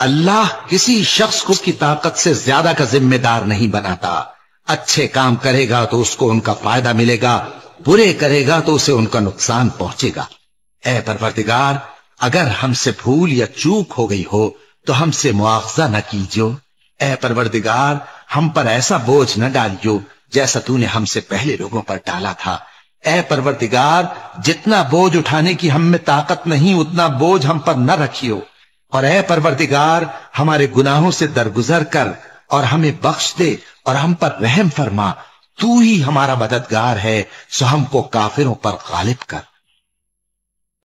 अल्लाह किसी शख्स को उसकी ताकत से ज्यादा का जिम्मेदार नहीं बनाता अच्छे काम करेगा तो उसको उनका फायदा मिलेगा बुरे करेगा तो उसे उनका नुकसान पहुंचेगा ए परवरदिगार अगर हमसे भूल या चूक हो गई हो तो हमसे मुआवजा न कीजियो ए परवरदिगार हम पर ऐसा बोझ न डालियो जैसा तूने हमसे पहले लोगों पर डाला था ए परवरदिगार जितना बोझ उठाने की हम में ताकत नहीं उतना बोझ हम पर न रखियो और ए परवरदिगार हमारे गुनाहों से दरगुजर कर और हमें बख्श दे और हम पर रहम फरमा तू ही हमारा मददगार है सो हमको काफिरों पर गालिब कर